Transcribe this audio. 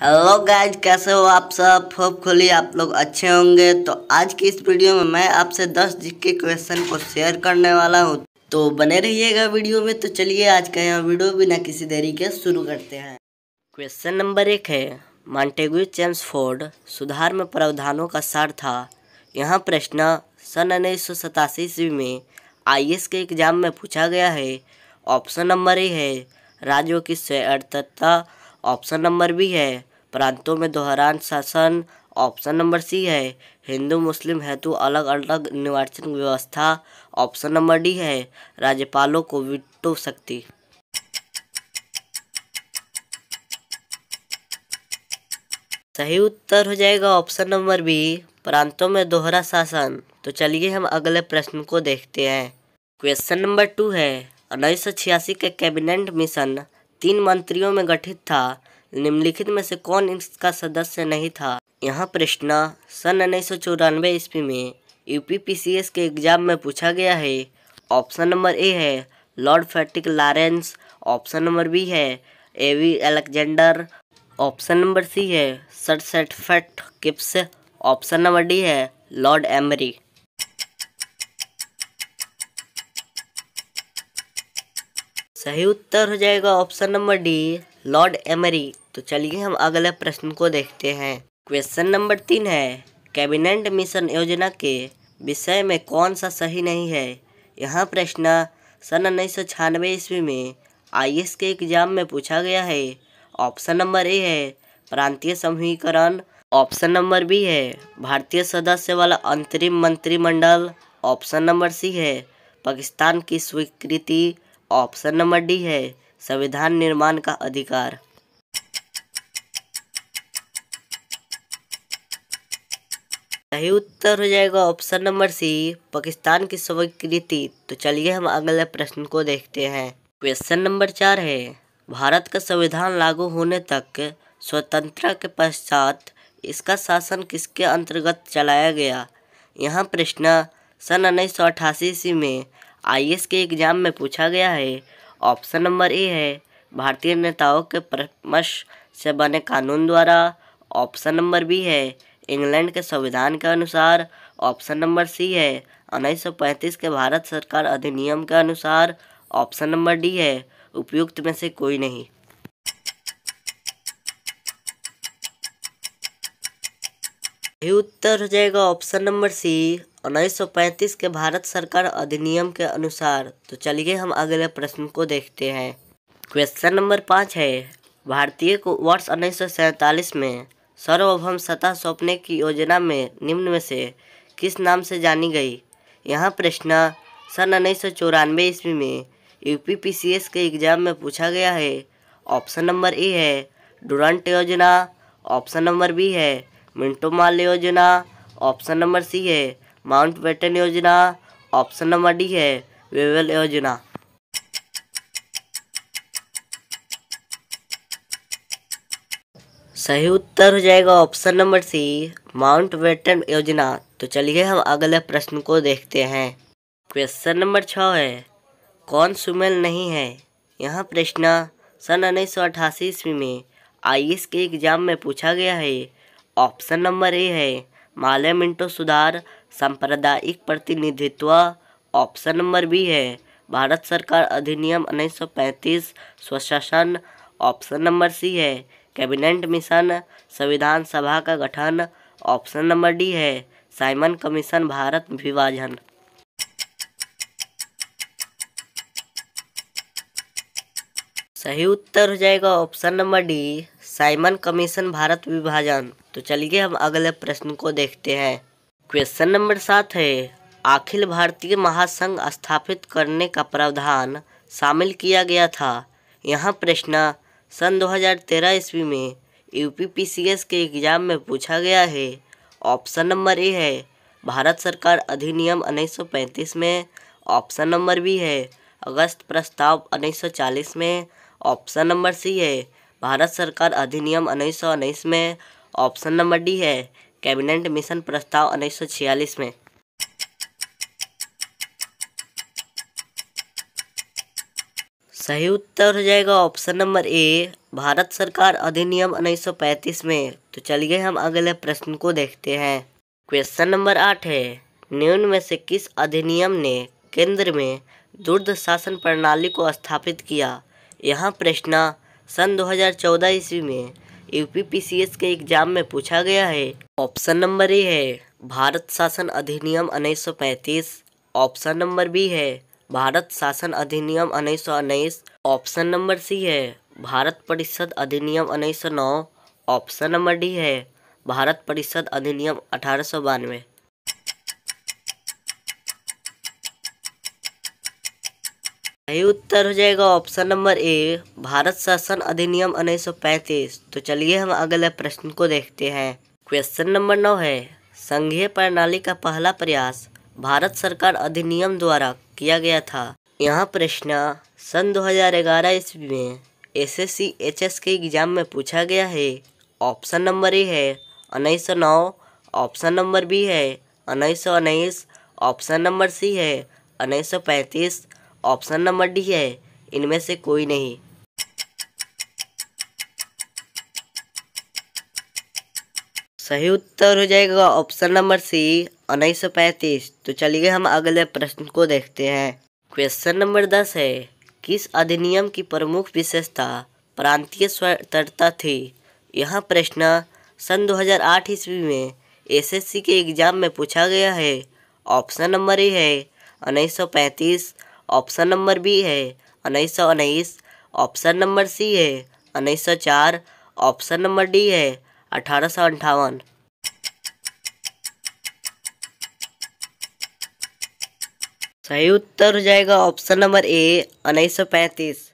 hello guys कैसे हो आप सब होप खोली आप लोग अच्छे होंगे तो आज की इस वीडियो में मैं आपसे 10 के क्वेश्चन को शेयर करने वाला हूँ तो बने रहिएगा वीडियो में तो चलिए आज का यह वीडियो बिना किसी देरी के शुरू करते हैं क्वेश्चन नंबर एक है चेम्स चेम्सफोर्ड सुधार में प्रावधानों का सार था यह प्रश्न सन उन्नीस सौ सतासी ईस्वी में आई के एग्जाम में पूछा गया है ऑप्शन नंबर ए है राज्यों की स्वतंत्रता ऑप्शन नंबर बी है प्रांतों में दोहरान शासन ऑप्शन नंबर सी है हिंदू मुस्लिम हेतु अलग अलग निर्वाचन व्यवस्था ऑप्शन नंबर डी है राज्यपालों को विटो शक्ति सही उत्तर हो जाएगा ऑप्शन नंबर बी प्रांतों में दोहरा शासन तो चलिए हम अगले प्रश्न को देखते हैं क्वेश्चन नंबर टू है उन्नीस के कैबिनेट मिशन तीन मंत्रियों में गठित था निम्नलिखित में से कौन इसका सदस्य नहीं था यहाँ प्रश्न सन उन्नीस सौ चौरानवे ईस्वी में यूपीपीसीएस के एग्जाम में पूछा गया है ऑप्शन नंबर ए है lord Pethick Lawrence option number B है A V Alexander Alexander option number C है sir Stafford Cripps option number D है लॉर्ड एमरी सही उत्तर हो जाएगा option number D lord Amery तो चलिए हम अगले प्रश्न को देखते हैं क्वेश्चन नंबर तीन है कैबिनेट मिशन योजना के विषय में कौन सा सही नहीं है यह प्रश्न सन उन्नीस सौ छियानवे ईस्वी में आई के एग्जाम में पूछा गया है ऑप्शन नंबर ए है प्रांतीय समूहीकरण ऑप्शन नंबर बी है भारतीय सदस्य वाला अंतरिम मंत्रिमंडल ऑप्शन नंबर सी है पाकिस्तान की स्वीकृति ऑप्शन नंबर डी है संविधान निर्माण का अधिकार सही उत्तर हो जाएगा ऑप्शन नंबर सी पाकिस्तान की स्वीकृति तो चलिए हम अगले प्रश्न को देखते हैं क्वेश्चन नंबर चार है भारत का संविधान लागू होने तक स्वतंत्रता के पश्चात इसका शासन किसके अंतर्गत चलाया गया यहाँ प्रश्न सन उन्नीस सौ अठासी ईस्वी में आई के एग्जाम में पूछा गया है ऑप्शन नंबर ए है भारतीय नेताओं के परामर्श से बने कानून द्वारा ऑप्शन नंबर बी है इंग्लैंड के संविधान के अनुसार ऑप्शन नंबर सी है पैंतीस के भारत सरकार अधिनियम के अनुसार ऑप्शन नंबर डी है उपयुक्त में से कोई नहीं उत्तर हो जाएगा ऑप्शन नंबर सी 1935 के भारत सरकार अधिनियम के अनुसार तो चलिए हम अगले प्रश्न को देखते हैं क्वेश्चन नंबर पाँच है भारतीय को वर्ष उन्नीस में सार्वभौम सत्ता सौंपने की योजना में निम्न में से किस नाम से जानी गई यह प्रश्न सन उन्नीस सौ चौरानवे ईस्वी में यू के एग्जाम में पूछा गया है ऑप्शन नंबर ए है डुरंट योजना ऑप्शन नंबर बी है मिंटो माल योजना ऑप्शन नंबर सी है माउंट बेटन योजना ऑप्शन नंबर डी है वेवल योजना सही उत्तर हो जाएगा option number C Mountbatten योजना तो चलिए हम अगले प्रश्न को देखते हैं क्वेश्चन नंबर छ है कौन सुमेल नहीं है यह प्रश्न सन उन्नीस सौ अठासी ईस्वी में आई के एग्जाम में पूछा गया है ऑप्शन नंबर ए है माले मिंटो सुधार सांप्रदायिक प्रतिनिधित्व ऑप्शन नंबर बी है भारत सरकार अधिनियम 1935 स्वशासन ऑप्शन नंबर सी है कैबिनेट मिशन संविधान सभा का गठन ऑप्शन नंबर डी है साइमन कमीशन भारत विभाजन सही उत्तर हो जाएगा option number D Simon commission Bharat विभाजन तो चलिए हम अगले प्रश्न को देखते हैं क्वेश्चन नंबर सात है अखिल भारतीय महासंघ स्थापित करने का प्रावधान शामिल किया गया था यहाँ प्रश्न सन 2013 ईस्वी में यू के एग्जाम में पूछा गया है ऑप्शन नंबर ए है भारत सरकार अधिनियम 1935 में ऑप्शन नंबर बी है अगस्त प्रस्ताव 1940 में ऑप्शन नंबर सी है भारत सरकार अधिनियम उन्नीस में ऑप्शन नंबर डी है कैबिनेट मिशन प्रस्ताव उन्नीस में सही उत्तर हो जाएगा ऑप्शन नंबर ए भारत सरकार अधिनियम 1935 में तो चलिए हम अगले प्रश्न को देखते हैं क्वेश्चन नंबर आठ है निम्न में से किस अधिनियम ने केंद्र में दुर्ध शासन प्रणाली को स्थापित किया यह प्रश्न सन 2014 ईस्वी में यूपीपीसीएस के एग्जाम में पूछा गया है ऑप्शन नंबर ए है भारत शासन अधिनियम उन्नीस ऑप्शन नंबर बी है भारत शासन अधिनियम उन्नीस ऑप्शन नंबर सी है भारत परिषद अधिनियम उन्नीस ऑप्शन नंबर डी है भारत परिषद अधिनियम अठारह सौ बानवे सही उत्तर हो जाएगा ऑप्शन नंबर ए भारत शासन अधिनियम पैंतीस तो चलिए हम अगले प्रश्न को देखते हैं क्वेश्चन नंबर नौ है संघीय प्रणाली का पहला प्रयास भारत सरकार अधिनियम द्वारा किया गया था यहाँ प्रश्न सन 2011 ईस्वी में S S C H S के एग्जाम में पूछा गया है ऑप्शन नंबर ए है उन्नीस सौ नौ ऑप्शन नंबर बी है उन्नीस सौ उन्नीस ऑप्शन नंबर सी है उन्नीस सौ पैंतीस ऑप्शन नंबर डी है इनमें से कोई नहीं सही उत्तर हो जाएगा ऑप्शन नंबर सी उन्नीस तो चलिए हम अगले प्रश्न को देखते हैं क्वेश्चन नंबर दस है किस अधिनियम की प्रमुख विशेषता प्रांतीय स्वतंत्रता थी यह प्रश्न सन 2008 ईस्वी में एसएससी के एग्जाम में पूछा गया है ऑप्शन नंबर ए है उन्नीस ऑप्शन नंबर बी है उन्नीस सौ उन्नीस ऑप्शन नंबर सी है उन्नीस सौ चार ऑप्शन नंबर डी है अठारह सौ अंठावन सही उत्तर हो जाएगा ऑप्शन नंबर ए उन्नीस सौ पैंतीस